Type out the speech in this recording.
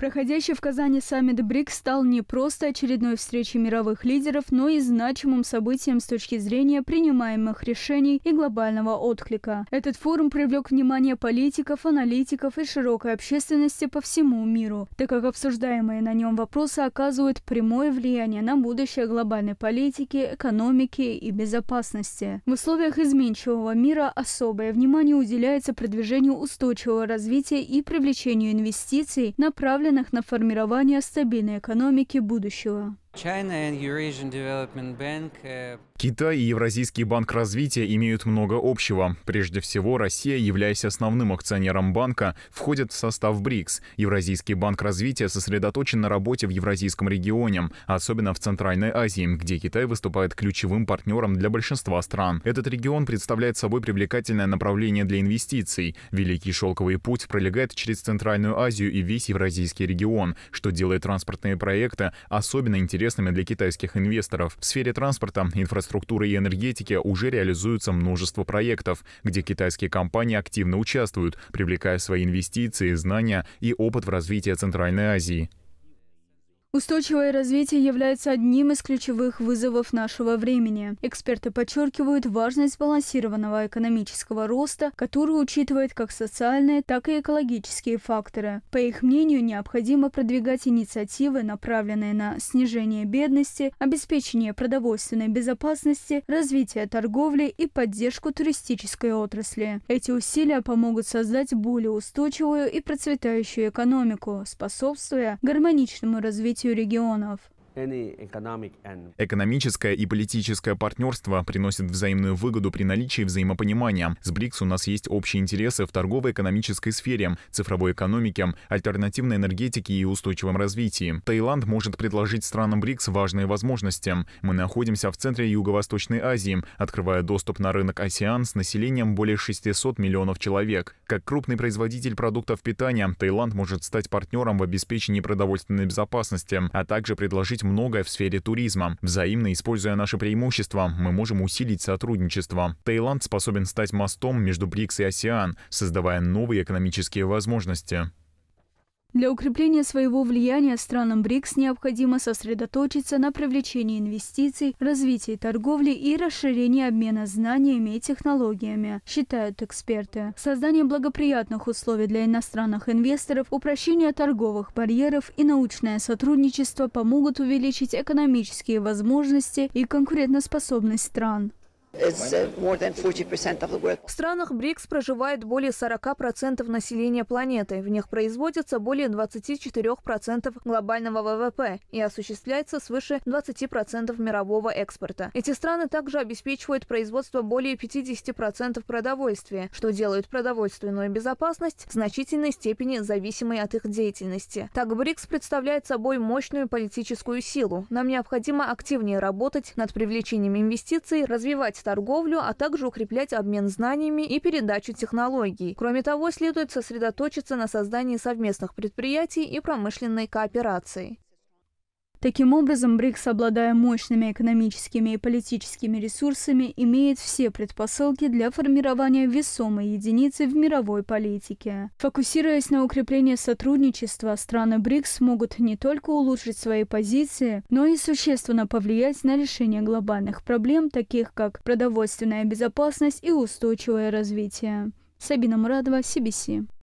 Проходящий в Казани саммит БРИКС стал не просто очередной встречей мировых лидеров, но и значимым событием с точки зрения принимаемых решений и глобального отклика. Этот форум привлек внимание политиков, аналитиков и широкой общественности по всему миру, так как обсуждаемые на нем вопросы оказывают прямое влияние на будущее глобальной политики, экономики и безопасности. В условиях изменчивого мира особое внимание уделяется продвижению устойчивого развития и привлечению инвестиций, направленных направленных на формирование стабильной экономики будущего. Э, Китай и Евразийский банк развития имеют много общего. Прежде всего, Россия, являясь основным акционером банка, входит в состав БРИКС. Евразийский банк развития сосредоточен на работе в Евразийском регионе, особенно в Центральной Азии, где Китай выступает ключевым партнером для большинства стран. Этот регион представляет собой привлекательное направление для инвестиций. Великий шелковый путь пролегает через Центральную Азию и весь Евразийский регион, что делает транспортные проекты особенно интересными интересными для китайских инвесторов. В сфере транспорта, инфраструктуры и энергетики уже реализуется множество проектов, где китайские компании активно участвуют, привлекая свои инвестиции, знания и опыт в развитии Центральной Азии. Устойчивое развитие является одним из ключевых вызовов нашего времени. Эксперты подчеркивают важность балансированного экономического роста, который учитывает как социальные, так и экологические факторы. По их мнению, необходимо продвигать инициативы, направленные на снижение бедности, обеспечение продовольственной безопасности, развитие торговли и поддержку туристической отрасли. Эти усилия помогут создать более устойчивую и процветающую экономику, способствуя гармоничному развитию регионов. Экономическое и политическое партнерство приносит взаимную выгоду при наличии взаимопонимания. С БРИКС у нас есть общие интересы в торгово-экономической сфере, цифровой экономике, альтернативной энергетике и устойчивом развитии. Таиланд может предложить странам БРИКС важные возможности. Мы находимся в центре Юго-Восточной Азии, открывая доступ на рынок ASEAN с населением более 600 миллионов человек. Как крупный производитель продуктов питания, Таиланд может стать партнером в обеспечении продовольственной безопасности, а также предложить многое в сфере туризма. Взаимно используя наши преимущества, мы можем усилить сотрудничество. Таиланд способен стать мостом между БРИКС и ОСЕАН, создавая новые экономические возможности. Для укрепления своего влияния странам БРИКС необходимо сосредоточиться на привлечении инвестиций, развитии торговли и расширении обмена знаниями и технологиями, считают эксперты. Создание благоприятных условий для иностранных инвесторов, упрощение торговых барьеров и научное сотрудничество помогут увеличить экономические возможности и конкурентоспособность стран. Uh, в странах БРИКС проживает более 40% населения планеты. В них производится более 24% глобального ВВП и осуществляется свыше 20% мирового экспорта. Эти страны также обеспечивают производство более 50% продовольствия, что делает продовольственную безопасность в значительной степени зависимой от их деятельности. Так БРИКС представляет собой мощную политическую силу. Нам необходимо активнее работать над привлечением инвестиций, развивать торговлю, а также укреплять обмен знаниями и передачу технологий. Кроме того, следует сосредоточиться на создании совместных предприятий и промышленной кооперации. Таким образом, БРИКС, обладая мощными экономическими и политическими ресурсами, имеет все предпосылки для формирования весомой единицы в мировой политике. Фокусируясь на укреплении сотрудничества, страны БРИКС могут не только улучшить свои позиции, но и существенно повлиять на решение глобальных проблем, таких как продовольственная безопасность и устойчивое развитие. Сабина Мурадова, CBC.